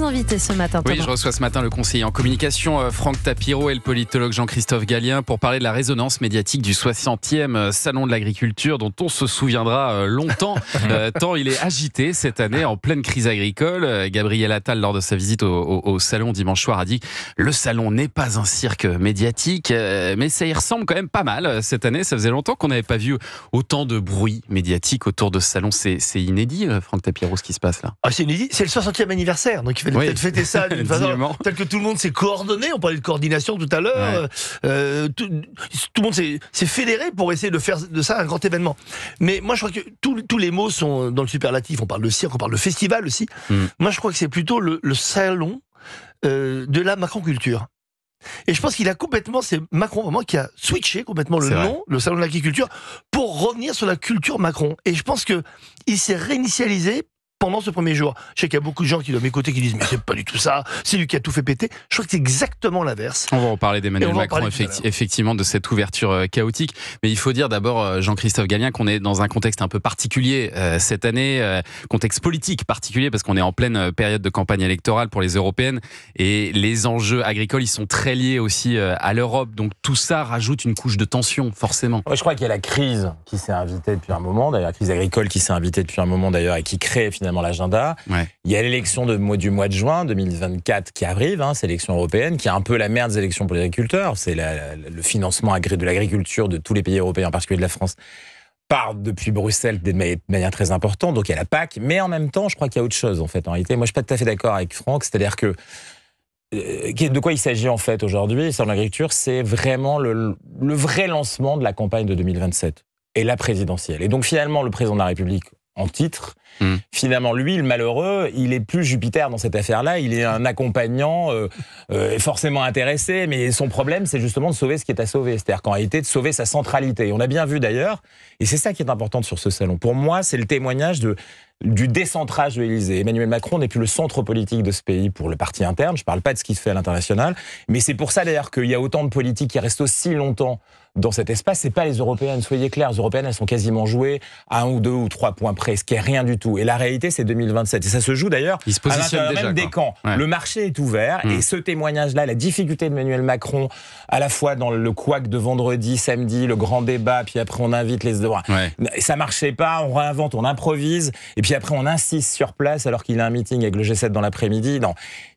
invités ce matin. Oui, je reçois ce matin le conseiller en communication euh, Franck Tapiro et le politologue Jean-Christophe Gallien pour parler de la résonance médiatique du 60e euh, Salon de l'agriculture dont on se souviendra euh, longtemps, tant il est agité cette année en pleine crise agricole. Gabriel Attal, lors de sa visite au, Salon dimanche soir, a dit Le Salon n'est pas un cirque médiatique, mais ça y ressemble quand même pas mal cette année. Ça faisait longtemps qu'on n'avait pas vu autant de bruit médiatique autour de ce salon. C'est inédit, Franck Tapiro, ce qui se passe là. Ah, c'est inédit, c'est le 60e anniversaire, donc peut-être fêter ça d'une façon telle que tout le monde s'est coordonné. On parlait de coordination tout à l'heure. Euh, tout, le monde s'est fédéré pour essayer de faire de ça un grand événement. Mais moi, je crois que tous les mots sont dans le superlatif. On parle de cirque, on parle de festival aussi. Mm. Moi, je crois que c'est plutôt le, salon euh, de la Macron Culture. Et je pense qu'il a complètement, c'est Macron vraiment qui a switché complètement le nom, le salon de l'agriculture, pour revenir sur la culture Macron. Et je pense que il s'est réinitialisé pendant ce premier jour. Je sais qu'il y a beaucoup de gens qui doivent m'écouter qui disent mais c'est pas du tout ça, c'est lui qui a tout fait péter. Je crois que c'est exactement l'inverse. On va en parler d'Emmanuel Macron, effectivement, de cette ouverture euh, chaotique. Mais il faut dire d'abord, euh, Jean-Christophe Gallien, qu'on est dans un contexte un peu particulier euh, cette année, contexte politique particulier, parce qu'on est en pleine période de campagne électorale pour les européennes. Et les enjeux agricoles, ils sont très liés aussi à l'Europe. Donc tout ça rajoute une couche de tension, forcément. je crois qu'il y a la crise qui s'est invitée depuis un moment, d'ailleurs, la crise agricole qui s'est invitée depuis un moment, d'ailleurs, et qui crée finalement l'agenda. Il y a l'élection du mois de juin 2024 qui arrive, hein, c'est l'élection européenne, qui est un peu la merde des élections pour les agriculteurs. C'est le financement de l'agriculture de tous les pays européens, en particulier de la France part depuis Bruxelles de manière très importante, donc il y a la PAC, mais en même temps, je crois qu'il y a autre chose, en fait, en réalité. Moi, je ne suis pas tout à fait d'accord avec Franck, c'est-à-dire euh, que de quoi il s'agit en fait aujourd'hui sur l'agriculture, c'est vraiment le, vrai lancement de la campagne de 2027 et la présidentielle. Et donc finalement, le président de la République, en titre. Hmm. Finalement, lui, le malheureux, il est plus Jupiter dans cette affaire-là. Il est un accompagnant euh, euh, forcément intéressé, mais son problème, c'est justement de sauver ce qui est à sauver. C'est-à-dire qu'en réalité, de sauver sa centralité. On a bien vu d'ailleurs, et c'est ça qui est important sur ce salon. Pour moi, c'est le témoignage de du décentrage de l'Élysée. Emmanuel Macron n'est plus le centre politique de ce pays pour le parti interne. Je ne parle pas de ce qui se fait à l'international. Mais c'est pour ça d'ailleurs qu'il y a autant de politiques qui restent aussi longtemps dans cet espace, c'est pas les européennes. Soyez clairs, les européennes, elles sont quasiment jouées à un ou deux ou trois points près, ce qui est rien du tout. Et la réalité, c'est 2027. Et ça se joue d'ailleurs à l'intérieur même des camps. Le marché est ouvert hmm. et ce témoignage-là, la difficulté d'Emmanuel Macron, à la fois dans le couac de vendredi, samedi, le grand débat, puis après on invite les. Ouais. Ça marchait pas, on réinvente, on improvise. Et puis puis après on insiste sur place alors qu'il a un meeting avec le G7 dans l'après-midi.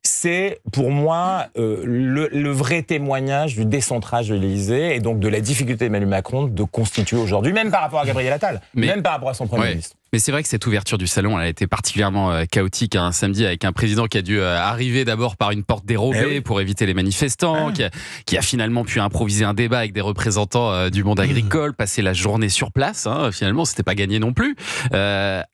c'est pour moi euh, le, vrai témoignage du décentrage de l'Élysée et donc de la difficulté d'Emmanuel Macron de constituer aujourd'hui, même par rapport à Gabriel Attal, même par rapport à son Premier ministre. Mais c'est vrai que cette ouverture du salon, elle a été particulièrement euh, chaotique hein. un samedi avec un président qui a dû euh, arriver d'abord par une porte dérobée eh pour éviter les manifestants, ah. qui, a, finalement pu improviser un débat avec des représentants euh, du monde ah. agricole, passer la journée sur place. Hein, finalement, c'était pas gagné non plus.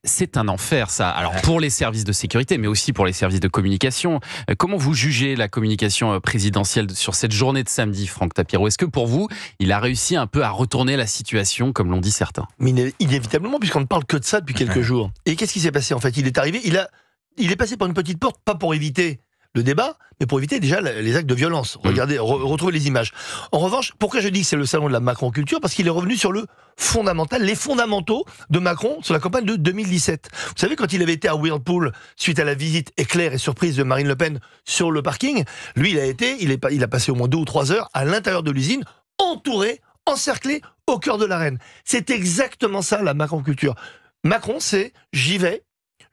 c'est un enfer, ça. Alors pour les services de sécurité, mais aussi pour les services de communication, comment vous jugez la communication présidentielle sur cette journée de samedi, Franck Tapiro Est-ce que pour vous, il a réussi un peu à retourner la situation, comme l'ont dit certains mais Inévitablement, puisqu'on ne parle que de ça depuis quelques jours. Et qu'est-ce qui s'est passé en fait Il est arrivé, il, a, il est passé par une petite porte, pas pour éviter le débat, mais pour éviter déjà les actes de violence. Mm. Regardez, retrouvez les images. En revanche, pourquoi je dis que c'est le salon de la Macron-culture Parce qu'il est revenu sur le fondamental, les fondamentaux de Macron sur la campagne de 2017. Vous savez, quand il avait été à Whirlpool, suite à la visite éclair et surprise de Marine Le Pen sur le parking, lui, il a été, il, est, il a passé au moins deux ou trois heures à l'intérieur de l'usine, entouré, encerclé, au cœur de l'arène. C'est exactement ça, la Macron-culture. Macron, c'est j'y vais,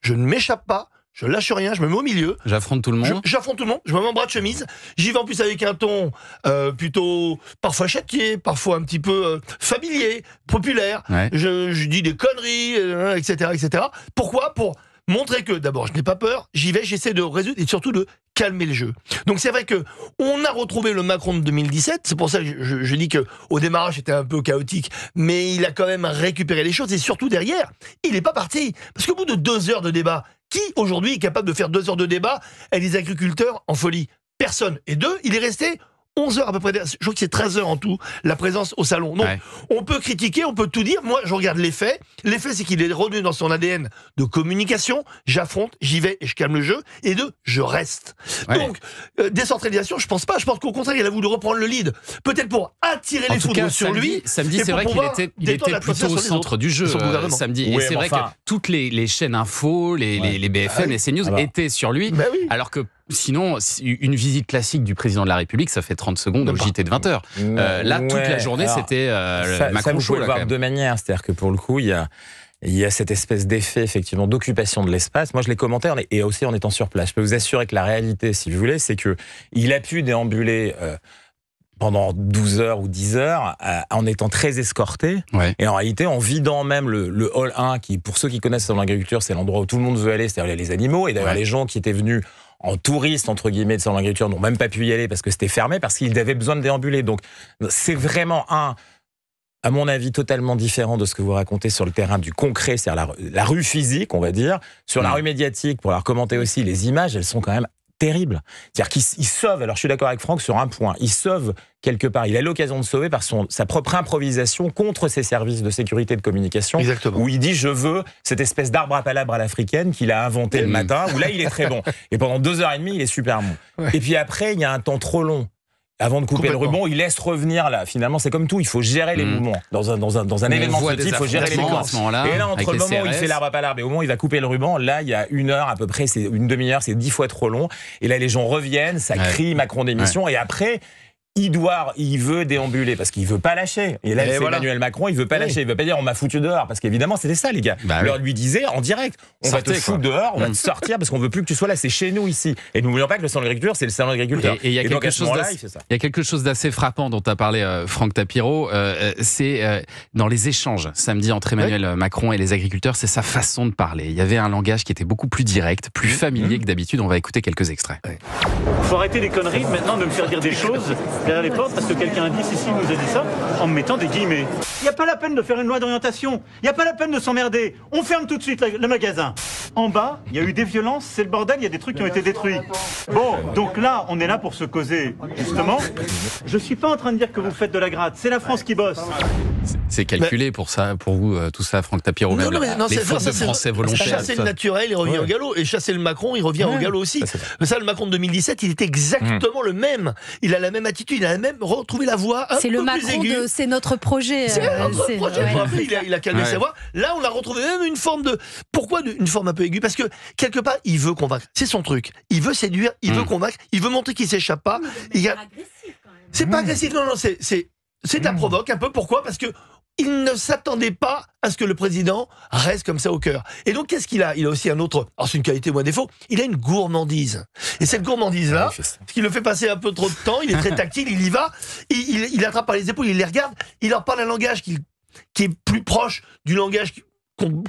je ne m'échappe pas, je lâche rien, je me mets au milieu. J'affronte tout le monde. J'affronte tout le monde, je me mets en bras de chemise. J'y vais en plus avec un ton euh, plutôt parfois châtié, parfois un petit peu euh, familier, populaire. Je, dis des conneries, etc., euh, etc. Pourquoi Pour montrer que d'abord je n'ai pas peur, j'y vais, j'essaie de résoudre et surtout de calmer le jeu. Donc c'est vrai que on a retrouvé le Macron de 2017. C'est pour ça que je, dis que au démarrage c'était un peu chaotique, mais il a quand même récupéré les choses et surtout derrière, il n'est pas parti parce qu'au bout de deux heures de débat, qui aujourd'hui est capable de faire deux heures de débat avec les agriculteurs en folie Personne. Et deux, il est resté 11h à peu près, je crois que c'est 13h en tout, la présence au salon. Donc, on peut critiquer, on peut tout dire. Moi, je regarde les faits. Les faits, c'est qu'il est revenu dans son ADN de communication. J'affronte, j'y vais et je calme le jeu. Et de, je reste. Donc, euh, décentralisation, je pense pas. Je pense qu'au contraire, il a voulu reprendre le lead. Peut-être pour attirer les foudres sur lui. Samedi, c'est vrai qu'il était, plutôt au centre du jeu. samedi. et c'est vrai que toutes les, chaînes info, les, les, BFM, les ah CNews étaient sur lui. Bah alors que Sinon, une visite classique du président de la République, ça fait 30 secondes au bah, JT de 20 heures. Euh, là, toute la journée, c'était euh, ça, Macron ça, voir de manière, c'est-à-dire que pour le coup, il y a cette espèce d'effet effectivement d'occupation de l'espace. Moi, je l'ai commenté et aussi en étant sur place. Je peux vous assurer que la réalité, si vous voulez, c'est que il a pu déambuler. Euh, pendant 12 heures ou 10 heures, euh, en étant très escorté. Et en réalité, en vidant même le, hall 1, qui, pour ceux qui connaissent l'agriculture, c'est l'endroit où tout le monde veut aller, c'est-à-dire les animaux. Et d'ailleurs, les gens qui étaient venus en touristes, entre guillemets, de saint agriculture n'ont même pas pu y aller parce que c'était fermé, parce qu'ils avaient besoin de déambuler. Donc, c'est vraiment un à mon avis, totalement différent de ce que vous racontez sur le terrain du concret, c'est-à-dire la, rue physique, on va dire. Sur la mm. rue médiatique, pour leur commenter aussi, les images, elles sont quand même terrible. C'est-à-dire qu'il sauve, alors je suis d'accord avec Franck sur un point, il sauve quelque part, il a l'occasion de sauver par son, sa propre improvisation contre ses services de sécurité et de communication, Exactement. où il dit je veux cette espèce d'arbre à palabres à l'africaine qu'il a inventé le matin, où là il est très bon. Et pendant deux heures et demie, il est super bon. Et puis après, il y a un temps trop long avant de couper le ruban, il laisse revenir là. Finalement, c'est comme tout, il faut gérer les mm. mouvements. Dans un, dans un, dans un événement de il faut gérer les mouvements. et là, entre le moment où il fait l'arbre à l'arbre et au moment où il va couper le ruban, là, il y a une heure à peu près, c'est une demi-heure, c'est dix fois trop long. Et là, les gens reviennent, ça crie Macron démission. Et après, doit, il veut déambuler parce qu'il veut pas lâcher. Et là, c'est Emmanuel Macron, il veut pas lâcher. Il veut pas dire on m'a foutu dehors parce qu'évidemment, c'était ça, les gars. Bah, lui disait en direct, on va te foutre dehors, on va te mm. sortir parce qu'on veut plus que tu sois là. C'est chez nous ici. Et n'oublions pas que le salon de c'est le salon de Et, il y a quelque chose d'assez frappant dont a parlé euh, Franck Tapiro. Euh, euh, c'est dans les échanges samedi entre Emmanuel Macron et les agriculteurs, c'est sa façon de parler. Il y avait un langage qui était beaucoup plus direct, plus mm-hmm. familier que d'habitude. On va écouter quelques extraits. Faut arrêter les conneries maintenant de me faire dire des choses derrière les portes parce que quelqu'un a dit si, si, nous a dit ça en mettant des guillemets. Il n'y a pas la peine de faire une loi d'orientation. Il n'y a pas la peine de s'emmerder. On ferme tout de suite le magasin. En bas, il y a eu des violences, c'est le bordel, il y a des trucs qui ont été détruits. Bon, donc là, on est là pour se causer, justement. Je ne suis pas en train de dire que vous faites de la gratte, c'est la France qui bosse. C'est calculé pour ça, pour vous, euh, tout ça, Franck Tapiro. Non, non, non, les Français volontaires. Chasser le naturel, il revient au galop. Et chasser le Macron, il revient au galop aussi. mais ça, le Macron de 2017, il est exactement hum. le même. Il a la même attitude, il a même retrouvé la voix. C'est le Macron de c'est notre projet. C'est euh, notre projet. il, a, calmé sa voix. Là, on a retrouvé même une forme de. Pourquoi une forme un peu aiguë Parce que quelque part, il veut convaincre. C'est son truc. Il veut séduire, il veut hum. convaincre, il veut montrer qu'il s'échappe pas. Il y a... C'est pas hum. agressif, non, non, c'est c'est un hmm. provoque un peu. Pourquoi Parce que il ne s'attendait pas à ce que le président reste comme ça au cœur. Et donc, qu'est-ce qu'il a Il a aussi un autre. Alors, c'est une qualité moins défaut. Il a une gourmandise. Et cette gourmandise-là, ah ce qui le fait passer un peu trop de temps, il est très tactile, il y va, il, attrape par les épaules, il les regarde, il leur parle un langage qui est plus proche du langage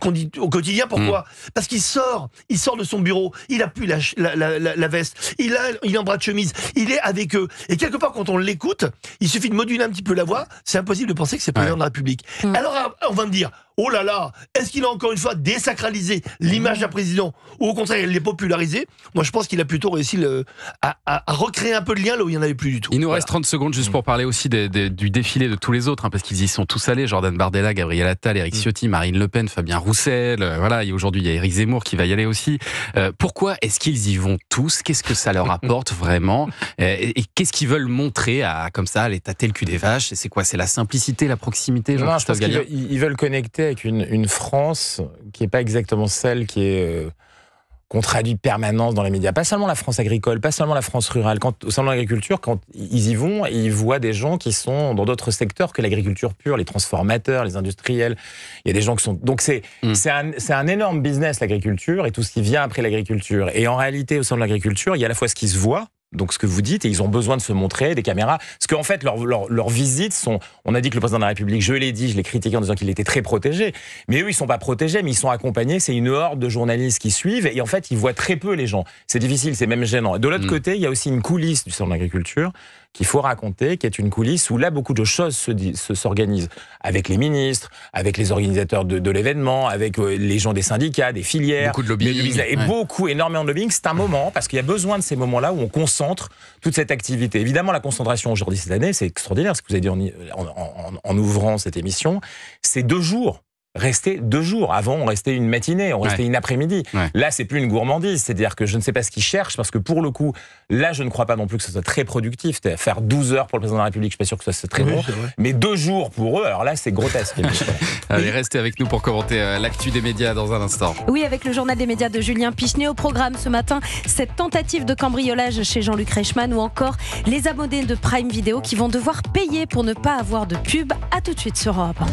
qu'on dit au quotidien. Pourquoi hmm. Parce qu'il sort, il sort de son bureau, il a plus la, veste, il a, il est en bras de chemise, il est avec eux. Et quelque part, quand on l'écoute, il suffit de moduler un petit peu la voix. C'est impossible de penser que c'est président de la République. Hmm. Alors, on va me dire, oh là là, est-ce qu'il a encore une fois désacralisé l'image d'un président ou au contraire il l'est popularisé Moi je pense qu'il a plutôt réussi à, recréer un peu de lien là où il n'y en avait plus du tout. Il nous reste 30 secondes juste pour mm. parler aussi du défilé de tous les autres, hein, parce qu'ils y sont tous allés, Jordan Bardella, Gabriel Attal, Eric mm. Ciotti, Marine Le Pen, Fabien Roussel, euh, voilà, et aujourd'hui il y a Eric Zemmour qui va y aller aussi. Euh, pourquoi est-ce qu'ils y vont tous Qu'est-ce que ça leur apporte vraiment euh, Et, qu'est-ce qu'ils veulent montrer à, comme ça, les tâter le cul des vaches C'est quoi C'est la simplicité, la proximité non, je pense ils veulent connecter avec une, France qui n'est pas exactement celle qui est euh, qu'on traduit permanence dans les médias. Pas seulement la France agricole, pas seulement la France rurale. Quand, au sein de l'agriculture, quand ils y vont, ils voient des gens qui sont dans d'autres secteurs que l'agriculture pure, les transformateurs, les industriels. Il y a des gens qui sont. Donc c'est mm. un, un, énorme business, l'agriculture, et tout ce qui vient après l'agriculture. Et en réalité, au sein de l'agriculture, il y a à la fois ce qui se voit, donc ce que vous dites, et ils ont besoin de se montrer, des caméras. Parce qu'en fait, leurs leur, visites sont. On a dit que le président de la République, je l'ai dit, je l'ai critiqué en disant qu'il était très protégé. Mais eux, ils ne sont pas protégés, mais ils sont accompagnés. C'est une horde de journalistes qui suivent. Et en fait, ils voient très peu les gens. C'est difficile, c'est même gênant. de l'autre mm. côté, il y a aussi une coulisse du centre de l'agriculture qu'il faut raconter, qui est une coulisse où là, beaucoup de choses se, s'organisent avec les ministres, avec les organisateurs de, l'événement, avec euh, les gens des syndicats, des filières. Beaucoup de lobbying. et beaucoup, énormément de lobbying. C'est un moment, parce qu'il y a besoin de ces moments-là où on concentre toute cette activité. Évidemment, la concentration aujourd'hui, cette année, c'est extraordinaire, ce que vous avez dit en, en ouvrant cette émission. C'est deux jours rester deux jours. Avant, on restait une matinée, on restait une après-midi. Là, c'est plus une gourmandise. C'est-à-dire que je ne sais pas ce qu'ils cherchent parce que pour le coup, là, je ne crois pas non plus que ce soit très productif. Faire 12 heures pour le président de la République, je suis pas sûr que ce soit très oui, Mais deux jours pour eux, alors là, c'est grotesque. Allez, restez avec nous pour commenter euh, l'actu des médias dans un instant. Oui, avec le journal des médias de Julien Pichenet au programme ce matin, cette tentative de cambriolage chez Jean-Luc Reichmann ou encore les abonnés de Prime Video qui vont devoir payer pour ne pas avoir de pub. À tout de suite sur Europe.